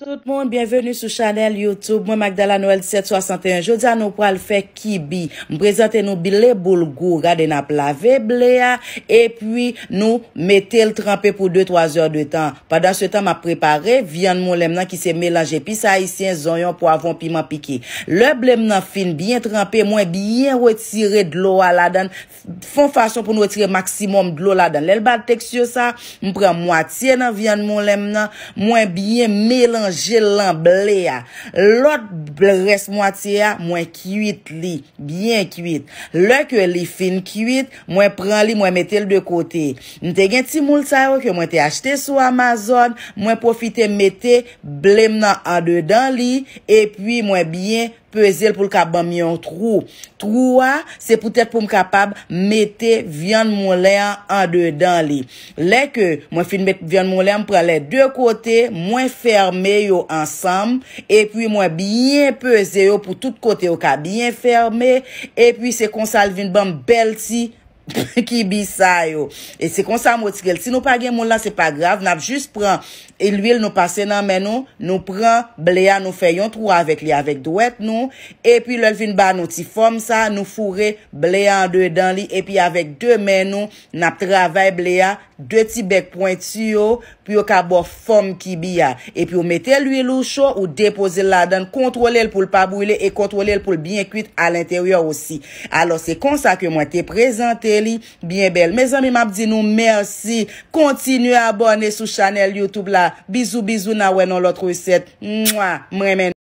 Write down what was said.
Tout moun, bienvenu sou chanel Youtube Mwen Magdala Noel 1761 Jodi an nou pral fe ki bi Mwen prezante nou bi le bol gou Gade na plave blea E pwi nou metel trempè pou 2-3 jor de tan Padan se tan ma prepare Vyan moun lem nan ki se melange Pi sa isi en zonyon, poavon, pima, piki Le blem nan fin, bien trempè Mwen bien wetire dlo ala dan Fon fason pou nou wetire maksimum dlo ala dan Lel bal teksyo sa Mwen pre mwatiye nan vyan moun lem nan Mwen bien melange jè lan blè a. Lòt blè res mwati a, mwen kiwit li, byen kiwit. Lò ke li fin kiwit, mwen pran li, mwen mette l de kote. Nte gen ti moul sa yo ke mwen te achete sou Amazon, mwen profite mette blè mnan a de dan li, epwi mwen byen peze l pou l ka bam yon trou. Trou a, se pou tèt pou m kapab mette vyan moun lè an an de dan li. Lè ke, mwen fin mette vyan moun lè an, mwen prele de kote, mwen ferme yon ansam, e pwi mwen byen peze yon pou tout kote yon ka byen ferme, e pwi se konsal vin bam bel si Pè ki bi sa yo. E se konsa mwot skel. Si nou pa gen mwola se pa grav. Nap jist pran elwil nou pase nan men nou. Nou pran blea nou fè yon trou avèk li avèk dwèp nou. E pi lòl vin ba nou ti fòm sa. Nou fòre blea an dè dan li. E pi avèk dè men nou nap travè blea dè ti bèk pointi yo. yo ka bo fom ki bi ya. E pi ou mette l'huilou chou, ou depoze l'ladan, kontrole l pou l'pa bouyle, e kontrole l pou l'byen kwit al l'interyor osi. Alo se konsa ke mwen te prezante li, byen bel. Me zami map di nou, mersi. Kontinu abone sou chanel Youtube la. Bizou, bizou, na wenon lotro yoset. Mwa, mwen men.